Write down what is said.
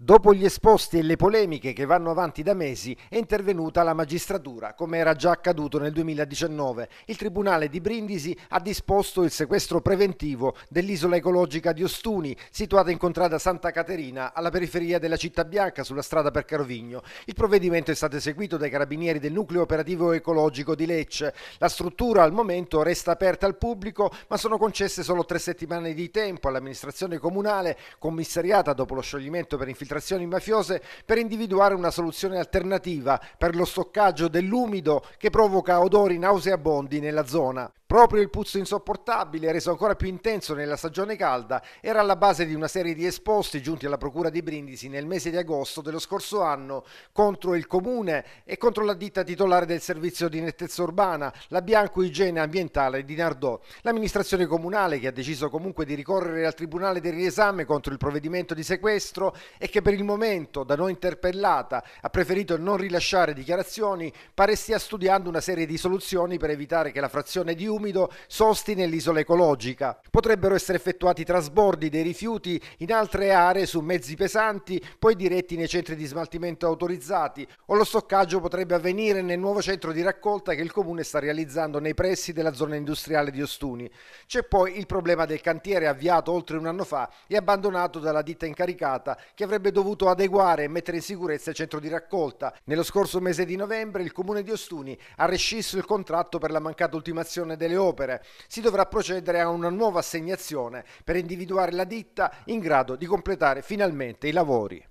Dopo gli esposti e le polemiche che vanno avanti da mesi, è intervenuta la magistratura, come era già accaduto nel 2019. Il Tribunale di Brindisi ha disposto il sequestro preventivo dell'isola ecologica di Ostuni, situata in contrada Santa Caterina, alla periferia della città bianca, sulla strada per Carovigno. Il provvedimento è stato eseguito dai carabinieri del nucleo operativo ecologico di Lecce. La struttura al momento resta aperta al pubblico, ma sono concesse solo tre settimane di tempo all'amministrazione comunale, commissariata dopo lo scioglimento per infiltrazione infiltrazioni mafiose per individuare una soluzione alternativa per lo stoccaggio dell'umido che provoca odori nauseabondi nella zona. Proprio il puzzo insopportabile, reso ancora più intenso nella stagione calda, era alla base di una serie di esposti giunti alla Procura di Brindisi nel mese di agosto dello scorso anno contro il Comune e contro la ditta titolare del servizio di nettezza urbana, la Bianco Igiene Ambientale di Nardò. L'amministrazione comunale che ha deciso comunque di ricorrere al Tribunale del Riesame contro il provvedimento di sequestro e che per il momento, da noi interpellata, ha preferito non rilasciare dichiarazioni, pare stia studiando una serie di soluzioni per evitare che la frazione di Umbria umido sosti nell'isola ecologica. Potrebbero essere effettuati trasbordi dei rifiuti in altre aree su mezzi pesanti, poi diretti nei centri di smaltimento autorizzati, o lo stoccaggio potrebbe avvenire nel nuovo centro di raccolta che il comune sta realizzando nei pressi della zona industriale di Ostuni. C'è poi il problema del cantiere avviato oltre un anno fa e abbandonato dalla ditta incaricata che avrebbe dovuto adeguare e mettere in sicurezza il centro di raccolta. Nello scorso mese di novembre il comune di Ostuni ha rescisso il contratto per la mancata ultimazione del delle opere, si dovrà procedere a una nuova assegnazione per individuare la ditta in grado di completare finalmente i lavori.